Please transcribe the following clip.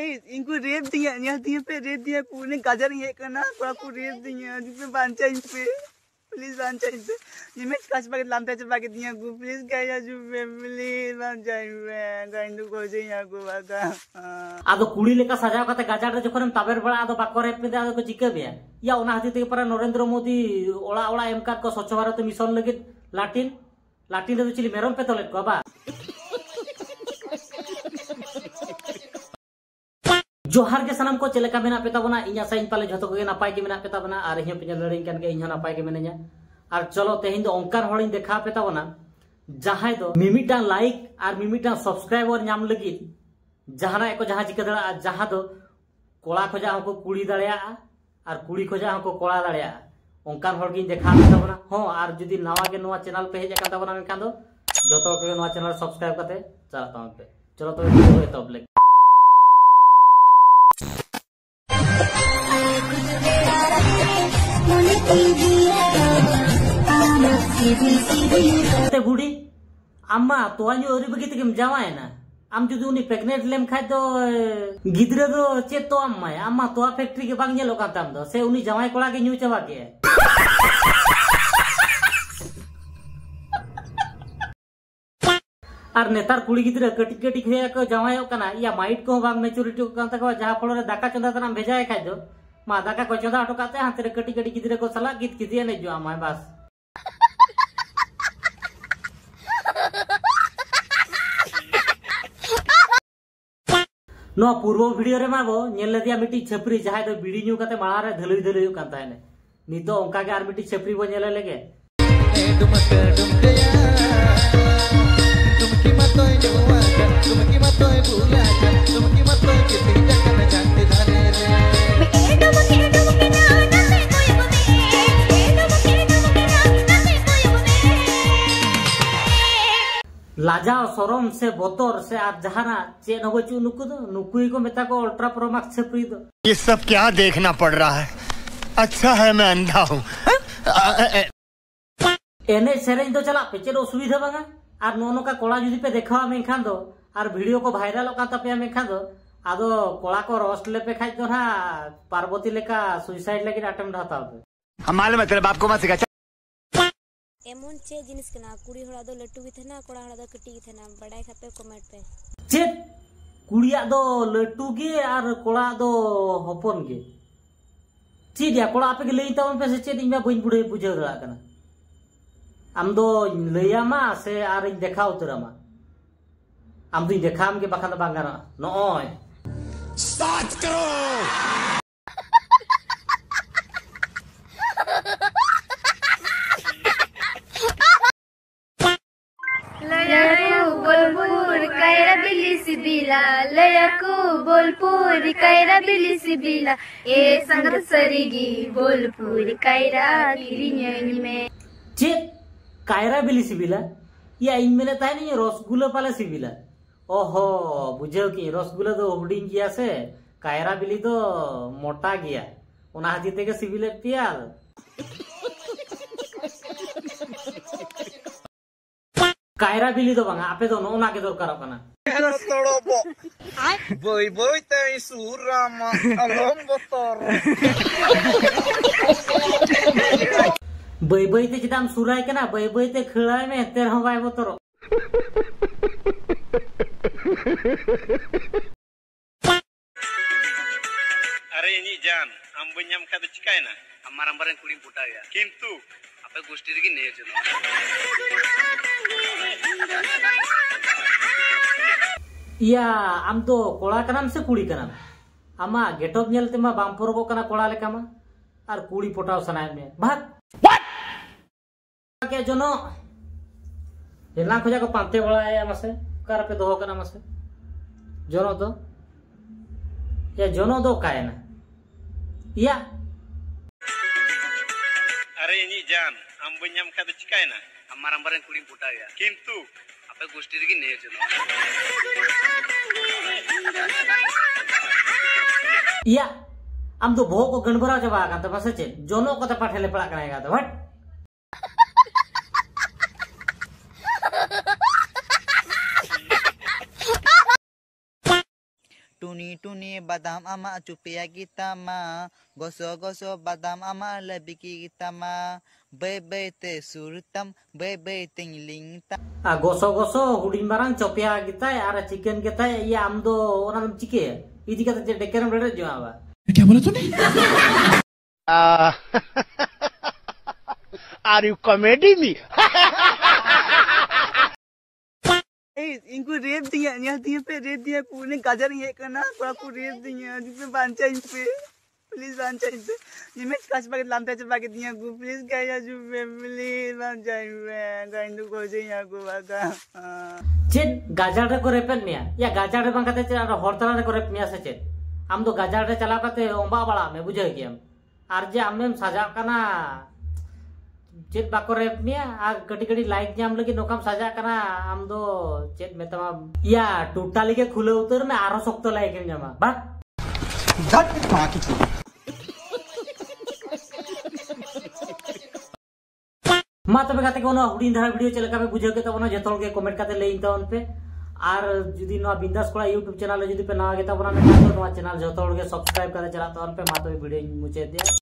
इनको रेप दिया यहाँ दिए पे रेप दिया पूरे गाजर ये करना पूरा को रेप दिया जिसमें बांचा इन पे प्लीज बांचा इन पे जिसमें काश पाके लामता चपा के दिया तो को प्लीज गाया जो पे प्लीज बांचा इन पे गाइन तो कोजे यहाँ को बाका तो कुड़ी लेकर सजाव करते गाजर जखन ताबेर बड़ा तो बाको रेप में आदो को जिके भी या ओना हाथी पर नरेंद्र मोदी ओड़ा एमकार को स्वच्छ भारत मिशन लगे लाटिन लाटिन तो चिली मेरम पे तोले को बा जोहार के सामको चलका मेना पे ताबना इन आशा पाले जो नपाय के मेना और इन पे लड़े नपाय के और चलो तेहन दो देखा पे ताबना जहां तो मिमिटा लाइक और मिमिटा सब्सक्राइबर नाम लगे जहां को जहां चिका दड़ा जहां दो तो कोड़ा खोजा हमको कुड़ी दड़ा और कुड़ी खोजा हमको कोड़ा दड़ा ओंकार देखा पे हाँ हां और जदी नवा चैनल पे हेज का ताबना मेनखान दो तो, जो के नवा चैनल सब्सक्राइब करते चला ताम पे चलो तो एतब বুড়ি আম্মা তোয়াল ওরি বগি থেকে জামায় না আম যদি উনি প্রেগনেন্ট লেম খাই তো গিদ্রে তো চে তো আম্মায় আম্মা তোয়া ফ্যাক্টরি কে বাং নেলো কাতাম তো সে উনি জামাই কোড়া কে নিউ চাবা কে আর নেতার কুড়ি গিদ্রে কটি কটি খেয়ে জামাই কানা ইয়া মাইট কো বাং মেচুরিটি কান তাকা যাহা ফলরে দাকা চন্দা তানা ভেজায় খাই দো 마다 কা গজদা অটোকা তে হান테 কাটি গড়ি গিদি রে কো 살াগিত গিদি এনে জু আমায় বাস নো পূর্ব ভিডিও রে মাগো ᱧেল লেদিয়া মিটি ছפרי জاہے দ ビड़ी નું કાતે માારે ਧલุย ਧલุยukan তাইਨੇ 니 তো ઓংকা কে আর মিটি ছפרי বᱧেল লেগে তুমকি মতৈ નુંয়া তুমি কি মতৈ ભૂલા लाजाव सरम से बोतर से आप जहाना चेन हो को मेता को अल्ट्रा प्रोमैक्स से प्री दो ये सब क्या देखना पड़ रहा है अच्छा है मैं अंधा हूँ हाँ? एने सेरेंज तो चला पे चेलो असुविधा बांगा আর নকা কলা যদি পে দেখা মেখান দো আর ভিডিও কো ভাইরাল কান তাপে को দো আদো কলা কো রস্ট লেপে খাই দো না পার্বতী লেখা সুইসাইড লাগি बाप को मत एमन चे जिनिस कना कुड़ी होड़ा दो लट्टू भी थेना कोड़ा होड़ा दो कटी भी थेना बड़ाई खापे कमेंट पे चे कुड़िया दो लट्टू के आर कोड़ा दो होपन के चे दिया कोड़ा आपे के लेता उन पे से चे दिन्या बुझ बुढ़े बुझे गला कना आम दो लेया मा से आर इन देखा उतरा मा आम दो इन देखा के बाखा ना बांगा स्टार्ट करो बिलिस बिला लयकु ये आइन में ता नहीं रसगुल्ला पाला सिबिला ओहो बुझो कि रसगुल्ला तो ओबडिंग किया से कायरा बिली तो मोटा गया उना हाथी तेके सिबिले पियाल कायरा बिली तो बंगा आपे तो नो ना के दरकार तो Toropo. Voy, voy, te su rama, al বই বইতে যেতাম সুরাই কেনা বই বইতে খেলায় মে তের হবাই বতর আরে ইনি জান আম নাম কাদে চিকাই না আমার আমার কুড়ি ফুটা গিয়া কিন্তু আপে গোষ্ঠীর কি নিয়ে চলো या आम तो कड़ा कना से कुड़ी कना आम गेटप नलते बम पर्व कड़ा लेकिन और कुड़ी पटाव सना में भाग के जन हेना खोजा को पानते बड़ा मासे कारपे दो मासे जन तो या जन तो या अरे इन जान आम बी चिकायना मारम कुड़ी पटाया किंतु আপনার গোষ্ঠী থেকে নিয়েছিল ইয়া আম তো বহু গণবরা জবা কান্ত পাশে জোনো কথা পাঠালে পড়া কানাই গাদা Bhatt badam ama chupiya gitama goso goso badam ama labiki gitama ma, bebe te surtam bay bay ting ling ta ah goso goso hudin barang chupiya kita ya ara chicken kita ya amdo orang chike ini kata jadi dekeran berada jauh apa क्या बोला Ah, are you comedy me? इनको रेप दिया यहाँ दिए पे rape दिया पूरे गाजर ये करना पूरा को रेप दिया जिसमें बांचा इन पे प्लीज बांचा इन पे जिसमें काश पाके लामता चपा के दिया को प्लीज गाया जो पे प्लीज बांचा इन पे गाइन तो कोजे यहाँ को बाका चेत हाँ। गाजर रे को रेप मिया या गाजर रे बांका चेत और हरतरा रे को रेप मिया से चेत हम तो गाजर रे चला ओंबा बड़ा मैं बुझे गया और जे हम सजा करना चेत बाको रेप मिया लाइक नाम लगे नौकाम साजा करना आम दो चेत में तमाम या टूटा लेके खुले उतर में आरो सख्त लाइक हम जमा बा झट मां की मा धारा वीडियो चलका पे बुझे के तबना तो जतोल के कमेंट काते ले इनता पे আর যদি না বিন্দাস করা ইউটিউব চ্যানেলে যদি পে না আগে তখন আমি চ্যানেল যত সবসক্রাইব করে চালাতে হবে মাত্র